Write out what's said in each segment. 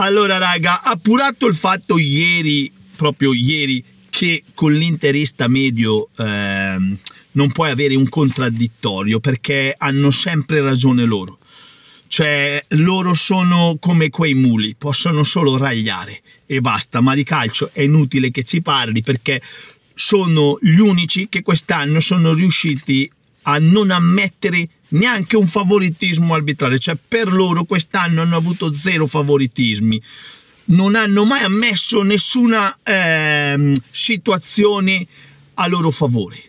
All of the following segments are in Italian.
Allora, raga, appurato il fatto ieri, proprio ieri, che con l'interista medio eh, non puoi avere un contraddittorio perché hanno sempre ragione loro. Cioè, loro sono come quei muli, possono solo ragliare e basta, ma di calcio è inutile che ci parli perché sono gli unici che quest'anno sono riusciti a non ammettere neanche un favoritismo arbitrale, cioè per loro quest'anno hanno avuto zero favoritismi, non hanno mai ammesso nessuna eh, situazione a loro favore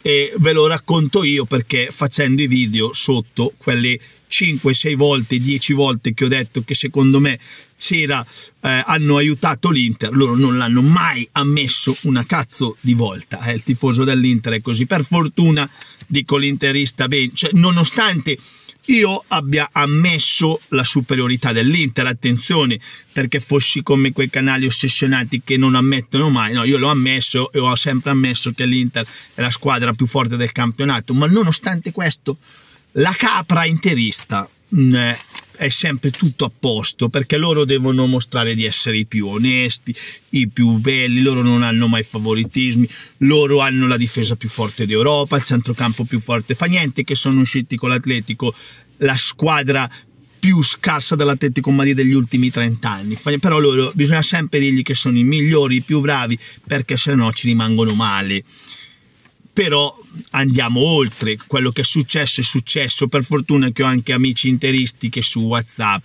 e ve lo racconto io perché facendo i video sotto quelle 5, 6 volte, 10 volte che ho detto che secondo me c'era, eh, hanno aiutato l'Inter, loro non l'hanno mai ammesso una cazzo di volta, eh, il tifoso dell'Inter è così, per fortuna dico l'interista, beh, cioè, nonostante io abbia ammesso la superiorità dell'Inter, attenzione, perché fossi come quei canali ossessionati che non ammettono mai, no, io l'ho ammesso e ho sempre ammesso che l'Inter è la squadra più forte del campionato, ma nonostante questo la capra interista mh, mm, è sempre tutto a posto perché loro devono mostrare di essere i più onesti, i più belli, loro non hanno mai favoritismi, loro hanno la difesa più forte d'Europa, il centrocampo più forte, fa niente che sono usciti con l'Atletico, la squadra più scarsa dell'Atletico Madrid degli ultimi 30 anni. Però loro bisogna sempre dirgli che sono i migliori, i più bravi, perché se no ci rimangono male però andiamo oltre quello che è successo è successo per fortuna che ho anche amici interisti che su whatsapp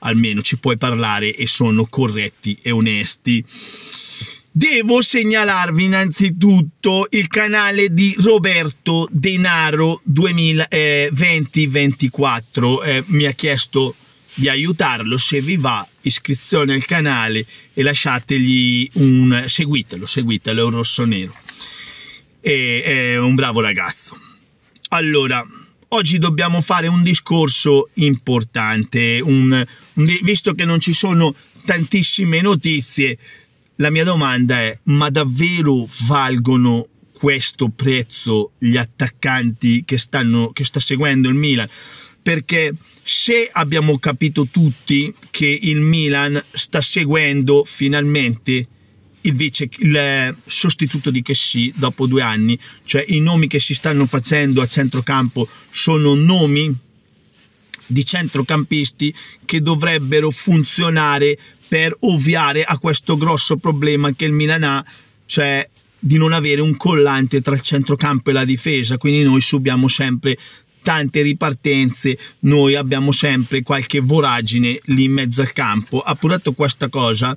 almeno ci puoi parlare e sono corretti e onesti Devo segnalarvi innanzitutto il canale di Roberto Denaro 2020-24. Eh, mi ha chiesto di aiutarlo se vi va iscrizione al canale e lasciategli un seguitelo, seguitelo, è un rosso nero e è un bravo ragazzo. Allora, oggi dobbiamo fare un discorso importante, un, un, visto che non ci sono tantissime notizie, la mia domanda è, ma davvero valgono questo prezzo gli attaccanti che, stanno, che sta seguendo il Milan? Perché se abbiamo capito tutti che il Milan sta seguendo finalmente il vice, il eh, sostituto di Chessy dopo due anni, cioè i nomi che si stanno facendo a centrocampo sono nomi di centrocampisti che dovrebbero funzionare per ovviare a questo grosso problema che il Milan ha, cioè di non avere un collante tra il centrocampo e la difesa, quindi noi subiamo sempre tante ripartenze, noi abbiamo sempre qualche voragine lì in mezzo al campo. Ha appurato questa cosa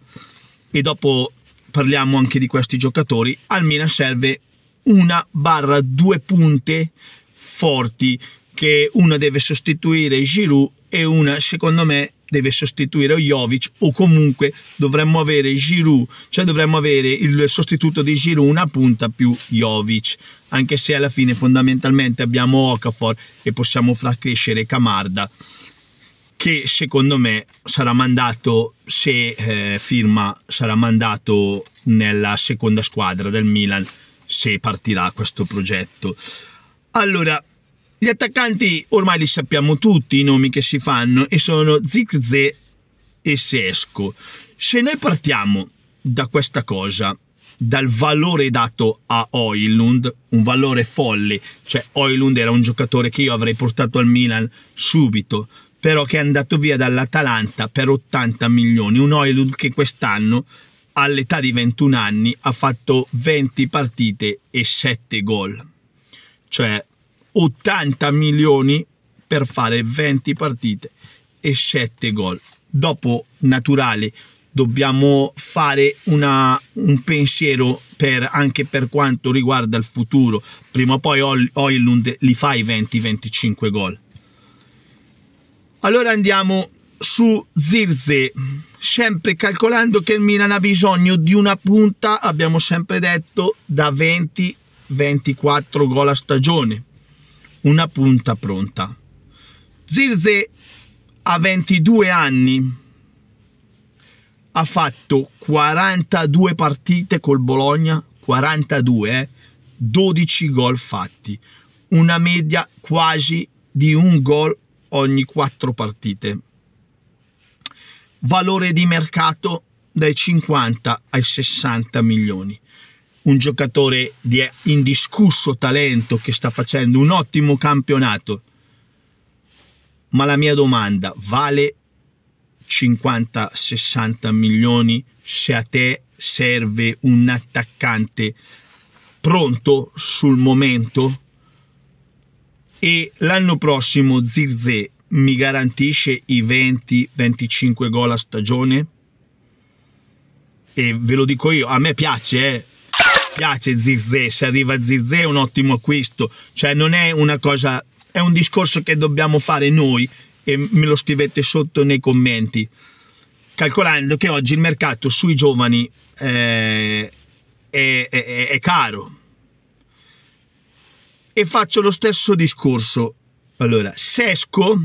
e dopo parliamo anche di questi giocatori, al Milan serve una barra due punte forti che una deve sostituire Giroud e una secondo me deve sostituire Jovic o comunque dovremmo avere Giroud, cioè dovremmo avere il sostituto di Giroud una punta più Jovic, anche se alla fine fondamentalmente abbiamo Okafor e possiamo far crescere Camarda che secondo me sarà mandato, se eh, firma, sarà mandato nella seconda squadra del Milan se partirà questo progetto. Allora, gli attaccanti ormai li sappiamo tutti, i nomi che si fanno, e sono Zigze e Sesco. Se noi partiamo da questa cosa, dal valore dato a Oilund, un valore folle, cioè Oilund era un giocatore che io avrei portato al Milan subito, però che è andato via dall'Atalanta per 80 milioni, un Oilund che quest'anno all'età di 21 anni ha fatto 20 partite e 7 gol, cioè 80 milioni per fare 20 partite e 7 gol. Dopo naturale dobbiamo fare una, un pensiero per, anche per quanto riguarda il futuro, prima o poi Oilund li fa i 20-25 gol allora andiamo su Zirze, sempre calcolando che il Milan ha bisogno di una punta, abbiamo sempre detto, da 20-24 gol a stagione. Una punta pronta. Zirze a 22 anni ha fatto 42 partite col Bologna, 42, eh? 12 gol fatti, una media quasi di un gol ogni quattro partite. Valore di mercato dai 50 ai 60 milioni. Un giocatore di eh, indiscusso talento che sta facendo un ottimo campionato. Ma la mia domanda, vale 50-60 milioni se a te serve un attaccante pronto sul momento? e l'anno prossimo Zirze mi garantisce i 20-25 gol a stagione? E ve lo dico io, a me piace, eh. Piace Zirze, se arriva Zirze è un ottimo acquisto, cioè non è una cosa, è un discorso che dobbiamo fare noi e me lo scrivete sotto nei commenti. Calcolando che oggi il mercato sui giovani eh, è, è, è caro, e faccio lo stesso discorso. Allora, Sesco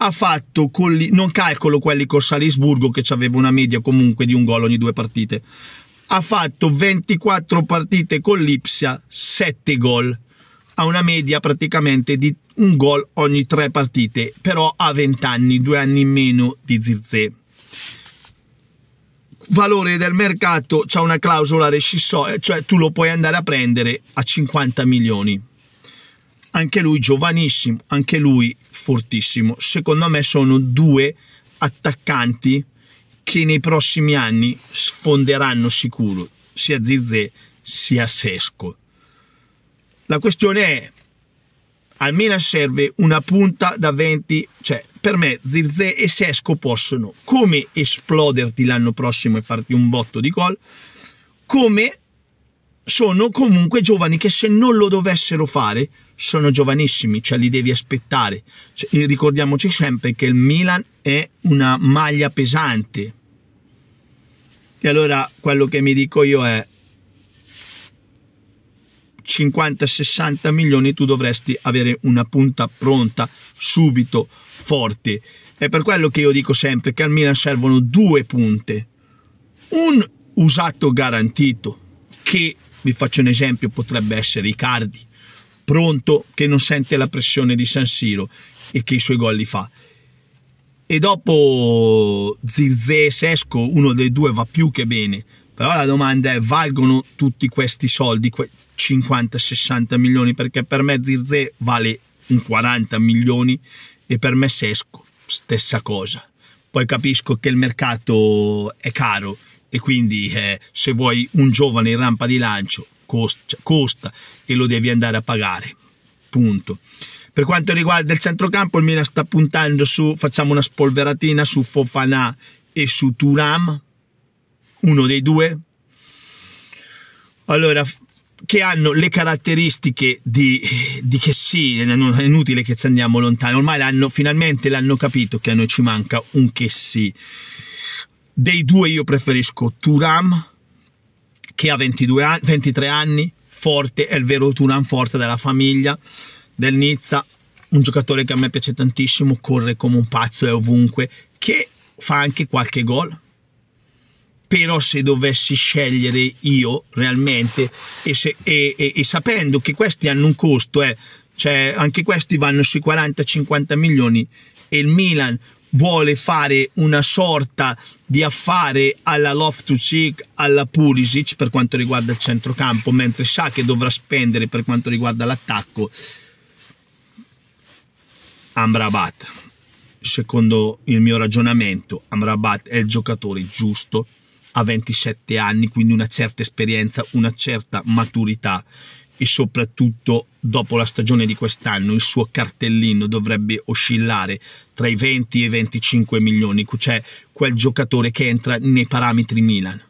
ha fatto con gli, non calcolo quelli con Salisburgo che aveva una media comunque di un gol ogni due partite. Ha fatto 24 partite con l'Ipsia, 7 gol. Ha una media praticamente di un gol ogni tre partite, però ha 20 anni, due anni in meno di Zirze valore del mercato c'è una clausola rescissoria, cioè tu lo puoi andare a prendere a 50 milioni. Anche lui giovanissimo, anche lui fortissimo. Secondo me sono due attaccanti che nei prossimi anni sfonderanno sicuro sia Zizze sia Sesco. La questione è almeno serve una punta da 20, cioè per me Zirze e Sesco possono come esploderti l'anno prossimo e farti un botto di gol, come sono comunque giovani che se non lo dovessero fare sono giovanissimi, cioè li devi aspettare. Cioè, ricordiamoci sempre che il Milan è una maglia pesante. E allora quello che mi dico io è 50-60 milioni tu dovresti avere una punta pronta subito, forte. È per quello che io dico sempre che al Milan servono due punte. Un usato garantito, che vi faccio un esempio, potrebbe essere Icardi, pronto, che non sente la pressione di San Siro e che i suoi gol li fa. E dopo Zirze e Sesco, uno dei due va più che bene, però la domanda è, valgono tutti questi soldi, 50-60 milioni? Perché per me Zirze vale un 40 milioni e per me Sesco, stessa cosa. Poi capisco che il mercato è caro e quindi eh, se vuoi un giovane in rampa di lancio costa, cioè, costa e lo devi andare a pagare. Punto. Per quanto riguarda il centrocampo, il Milan sta puntando su, facciamo una spolveratina su Fofana e su Turam, uno dei due? Allora, che hanno le caratteristiche di, di che sì, è inutile che ci andiamo lontano, ormai l'hanno, finalmente l'hanno capito che a noi ci manca un che sì. Dei due io preferisco Turam, che ha 22 anni, 23 anni, forte, è il vero Turam forte della famiglia, del Nizza, un giocatore che a me piace tantissimo, corre come un pazzo, è ovunque, che fa anche qualche gol, però se dovessi scegliere io realmente e, se, e, e, e sapendo che questi hanno un costo, eh, cioè anche questi vanno sui 40-50 milioni e il Milan vuole fare una sorta di affare alla Loftus-Cheek, alla Pulisic per quanto riguarda il centrocampo, mentre sa che dovrà spendere per quanto riguarda l'attacco Amrabat. Secondo il mio ragionamento, Amrabat è il giocatore giusto a 27 anni, quindi una certa esperienza, una certa maturità e soprattutto dopo la stagione di quest'anno il suo cartellino dovrebbe oscillare tra i 20 e i 25 milioni, cioè quel giocatore che entra nei parametri Milan.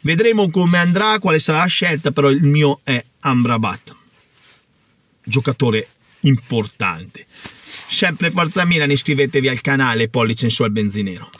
Vedremo come andrà, quale sarà la scelta, però il mio è Amrabat, giocatore importante. Sempre Forza Milan, iscrivetevi al canale Pollice in su al benzinero.